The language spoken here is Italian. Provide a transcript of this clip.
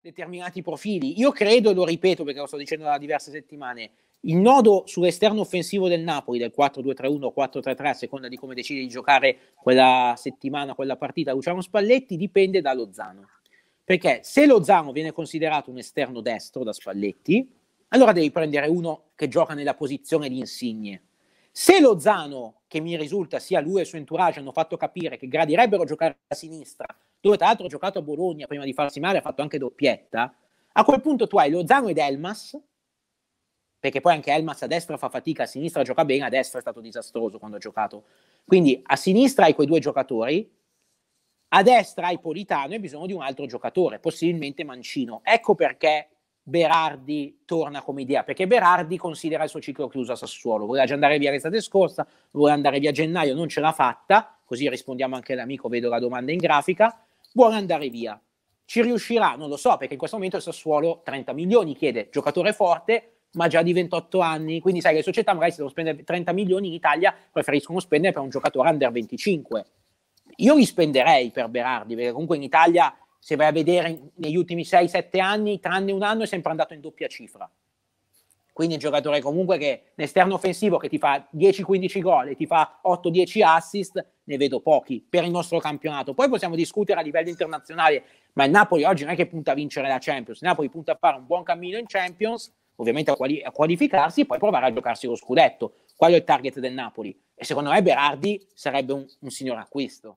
determinati profili. Io credo, e lo ripeto perché lo sto dicendo da diverse settimane, il nodo sull'esterno offensivo del Napoli del 4-2-3-1 o 4-3-3 a seconda di come decide di giocare quella settimana, quella partita Luciano Spalletti dipende da Lozano. Perché se Lozano viene considerato un esterno destro da Spalletti, allora devi prendere uno che gioca nella posizione di Insigne. Se Lozano che mi risulta sia lui e il suo entourage hanno fatto capire che gradirebbero giocare a sinistra, dove tra l'altro ha giocato a Bologna prima di farsi male, ha fatto anche doppietta, a quel punto tu hai Lozano ed Elmas, perché poi anche Elmas a destra fa fatica, a sinistra gioca bene, a destra è stato disastroso quando ha giocato. Quindi a sinistra hai quei due giocatori, a destra hai Politano e bisogno di un altro giocatore, possibilmente Mancino. Ecco perché Berardi torna come idea, perché Berardi considera il suo ciclo chiuso a Sassuolo, voleva già andare via l'estate scorsa, voleva andare via a gennaio, non ce l'ha fatta, così rispondiamo anche all'amico, vedo la domanda in grafica, vuole andare via. Ci riuscirà? Non lo so, perché in questo momento il Sassuolo 30 milioni chiede, giocatore forte, ma già di 28 anni, quindi sai che le società magari se devono spendere 30 milioni in Italia preferiscono spendere per un giocatore under 25. Io li spenderei per Berardi, perché comunque in Italia se vai a vedere negli ultimi 6-7 anni, tranne un anno è sempre andato in doppia cifra. Quindi un giocatore comunque che un esterno offensivo che ti fa 10-15 gol e ti fa 8-10 assist, ne vedo pochi per il nostro campionato. Poi possiamo discutere a livello internazionale, ma il Napoli oggi non è che punta a vincere la Champions, il Napoli punta a fare un buon cammino in Champions, ovviamente a, quali- a qualificarsi e poi provare a giocarsi lo scudetto. Qual è il target del Napoli. E secondo me Berardi sarebbe un, un signor acquisto.